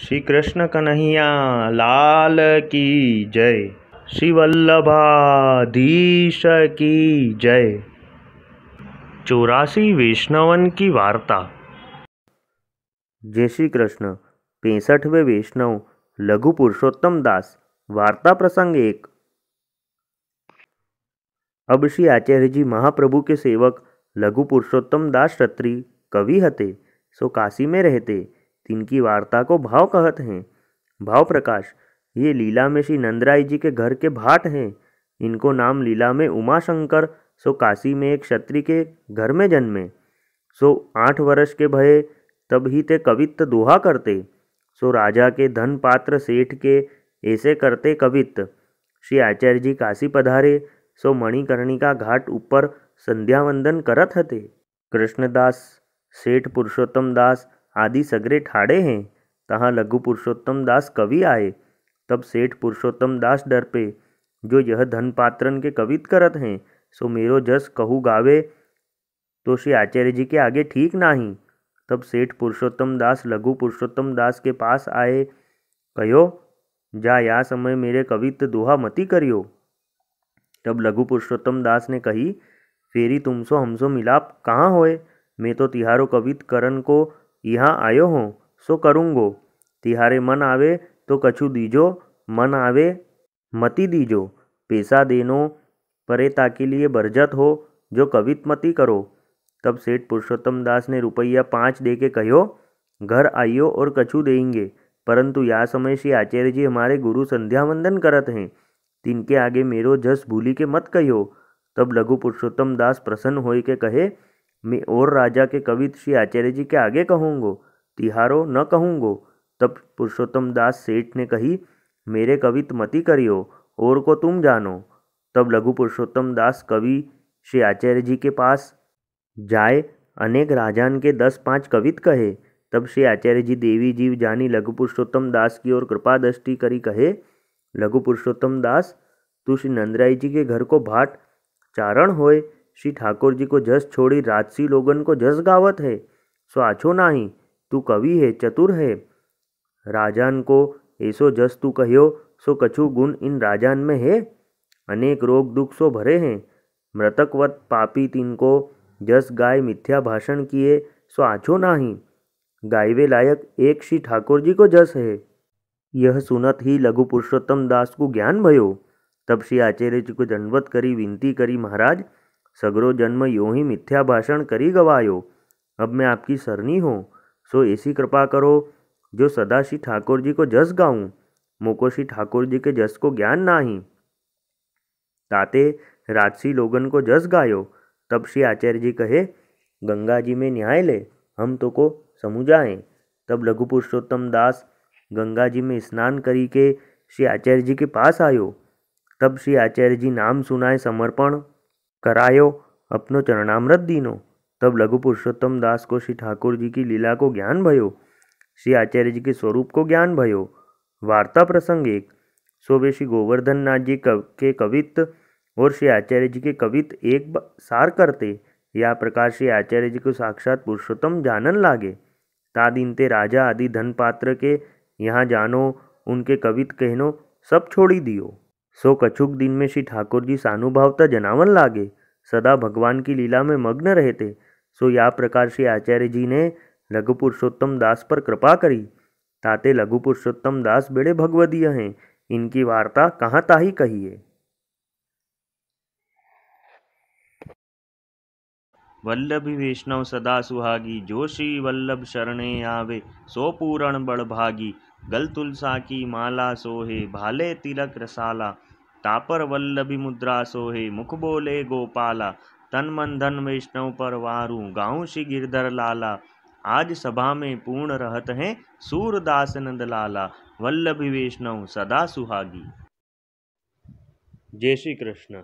श्री कृष्ण कन्हैया लाल की जय श्री वल्लभाधीश की जय चौरासी वैष्णवन की वार्ता जय श्री कृष्ण पैंसठवें वैष्णव लघु पुरुषोत्तम दास वार्ता प्रसंग एक अब श्री आचार्य जी महाप्रभु के सेवक लघु पुरुषोत्तम दास क्षत्रि कवि हते सो काशी में रहते तिनकी वार्ता को भाव कहत हैं भाव प्रकाश ये लीला में श्री नंदराय जी के घर के भाट हैं इनको नाम लीला में उमाशंकर सो काशी में एक क्षत्रि के घर में जन्मे सो आठ वर्ष के भय तब ही ते कवित्त दोहा करते सो राजा के धन पात्र सेठ के ऐसे करते कवित्त श्री आचार्य जी काशी पधारे सो मणिकर्णिका घाट ऊपर संध्यावंदन करत हते कृष्णदास सेठ पुरुषोत्तम दास आदि सगरे ठाड़े हैं तहाँ लघु पुरुषोत्तम दास कवि आए तब सेठ पुरुषोत्तम दास डर पे जो यह धन पात्रन के कवित करत हैं सो मेरो जस कहू गावे तो श्री आचार्य जी के आगे ठीक नाही तब सेठ पुरुषोत्तम दास लघु पुरुषोत्तम दास के पास आए कहो जा या समय मेरे कवित दोहा मती करियो तब लघु पुरुषोत्तम दास ने कही फेरी तुमसो हमसो मिलाप कहाँ होए मैं तो तिहारो कवित करन को यहाँ आयो हूँ सो करूँगो तिहारे मन आवे तो कछु दीजो मन आवे मती दीजो पैसा देनो परे ताके लिए बरजत हो जो कवित मती करो तब सेठ पुरुषोत्तम दास ने रुपया पाँच दे के कहो घर आइयो और कछु देंगे परंतु या समय श्री आचार्य जी हमारे गुरु संध्या वंदन करत हैं तिनके आगे मेरो जस भूली के मत कहो तब लघु पुरुषोत्तम दास प्रसन्न होय के कहे मैं और राजा के कवित श्री आचार्य जी के आगे कहूँगो तिहारो न कहूँगो तब पुरुषोत्तम दास सेठ ने कही मेरे कवित मती करियो और को तुम जानो तब लघु पुरुषोत्तम दास कवि श्री आचार्य जी के पास जाए अनेक राजान के दस पाँच कवित कहे तब श्री आचार्य जी देवी जीव जानी लघु पुरुषोत्तम दास की ओर कृपा दृष्टि करी कहे लघु पुरुषोत्तम दास तू श्री नंदराय जी के घर को भाट चारण होए श्री ठाकुर जी को जस छोड़ी राजसी लोगन को जस गावत है सो आछो नाही तू कवि है चतुर है राजान को ऐसो जस तू कहो सो कछु गुण इन राजान में है अनेक रोग दुख सो भरे हैं मृतकवत पापी तीन को जस गाय मिथ्या भाषण किए सो आछो नाही गायवे लायक एक श्री ठाकुर जी को जस है यह सुनत ही लघु पुरुषोत्तम दास को ज्ञान भयो तब श्री आचार्य जी को दंडवत करी विनती करी महाराज सगरो जन्म यो ही मिथ्या भाषण करी गवायो अब मैं आपकी सरनी हूँ सो ऐसी कृपा करो जो सदा श्री ठाकुर जी को जस गाऊं श्री ठाकुर जी के जस को ज्ञान नाही ताते राजसी लोगन को जस गायो तब श्री आचार्य जी कहे गंगा जी में न्याय ले हम तो को समुझाएं तब लघु पुरुषोत्तम दास गंगा जी में स्नान करी के श्री आचार्य जी के पास आयो तब श्री आचार्य जी नाम सुनाए समर्पण करायो अपनो चरणामृत दीनो तब लघु पुरुषोत्तम दास को श्री ठाकुर जी की लीला को ज्ञान भयो श्री आचार्य जी के स्वरूप को ज्ञान भयो वार्ता प्रसंग एक सोवे श्री गोवर्धन नाथ जी कव, के कवित्व और श्री आचार्य जी के कवित्व एक सार करते या प्रकार श्री आचार्य जी को साक्षात पुरुषोत्तम जानन लागे तादिनते राजा आदि धन पात्र के यहाँ जानो उनके कवित कहनो सब छोड़ी दियो सो कछुक दिन में श्री ठाकुर जी सानुभावता जनावन लागे सदा भगवान की लीला में मग्न रहते सो या प्रकार श्री आचार्य जी ने लघु पुरुषोत्तम दास पर कृपा करी ताते लघु पुरुषोत्तम दास बेड़े भगवदीय हैं इनकी वार्ता कहाँ ताही कही है वल्लभी वैष्णव सदा सुहागी जो श्री वल्लभ शरणे आवे सो पूरण बड़ भागी गल तुलसा की माला सोहे भाले तिलक रसाला तापर वल्लभी मुद्रा सोहे मुख बोले गोपाला तन मन धन वैष्णव पर वारू गाँव श्री गिरधर लाला आज सभा में पूर्ण रहत हैं सूरदास नंद लाला वल्लभी वैष्णव सदा सुहागी जय श्री कृष्ण